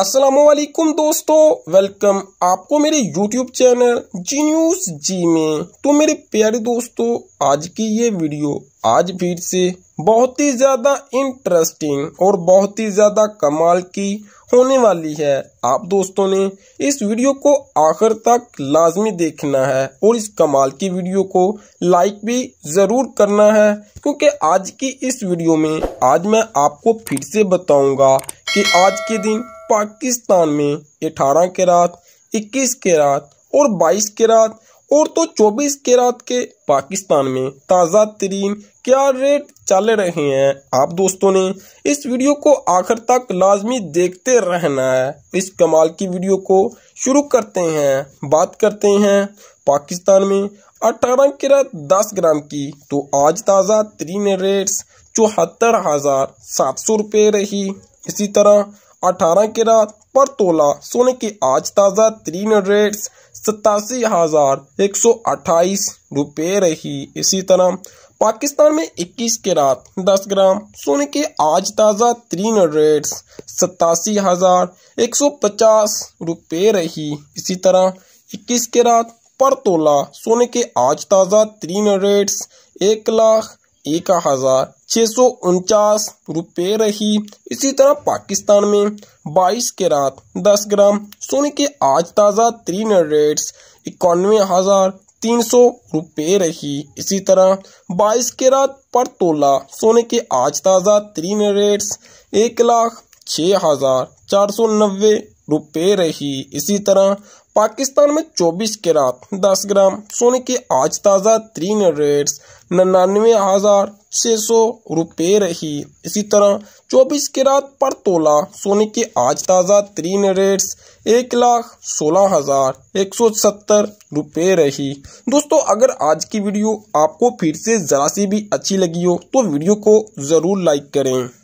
असलम दोस्तों वेलकम आपको मेरे YouTube चैनल जी न्यूज जी में तो मेरे प्यारे दोस्तों आज की ये वीडियो आज फिर से बहुत ही ज्यादा इंटरेस्टिंग और बहुत ही ज्यादा कमाल की होने वाली है आप दोस्तों ने इस वीडियो को आखिर तक लाजमी देखना है और इस कमाल की वीडियो को लाइक भी जरूर करना है क्योंकि आज की इस वीडियो में आज मैं आपको फिर से बताऊंगा कि आज के दिन पाकिस्तान में 18 के रात 21 के रात और 22 के रात और तो 24 के रात के पाकिस्तान में ताज़ा तरीन क्या रेट चल रहे हैं आप दोस्तों ने इस वीडियो को आखिर तक लाजमी देखते रहना है इस कमाल की वीडियो को शुरू करते हैं बात करते हैं पाकिस्तान में 18 की रात दस ग्राम की तो आज ताज़ा तरीन रेट्स चौहत्तर हज़ार सात सौ रुपए रही इसी तरह अठारह केरात पर तोला सोने के आज ताज़ा तीन रेट सतासी हज़ार एक सौ अट्ठाईस रुपये रही इसी तरह पाकिस्तान में 21 रात 10 ग्राम सोने के आज ताज़ा तीन रेट सतासी हज़ार एक सौ पचास रुपये रही इसी तरह 21 रात पर तोला सोने के आज ताज़ा तीन रेट्स एक लाख एक हजार छह सौ उनचास रुपये रही इसी तरह पाकिस्तान में 22 के रात 10 ग्राम सोने के आज ताज़ा तीन रेट्स इक्यानवे हजार तीन सौ रुपये रही इसी तरह 22 के रात पर तोला सोने के आज ताज़ा तीन रेट्स एक लाख छ हजार चार सौ नब्बे रुपये रही इसी तरह पाकिस्तान में 24 कैरात 10 ग्राम सोने के आज ताज़ा तीन रेट्स नन्यानवे हज़ार छः सौ रुपये रही इसी तरह 24 कैरात पर तोला सोने के आज ताज़ा तीन रेट्स एक लाख सोलह हज़ार एक सौ सत्तर रुपये रही दोस्तों अगर आज की वीडियो आपको फिर से ज़रा सी भी अच्छी लगी हो तो वीडियो को ज़रूर लाइक करें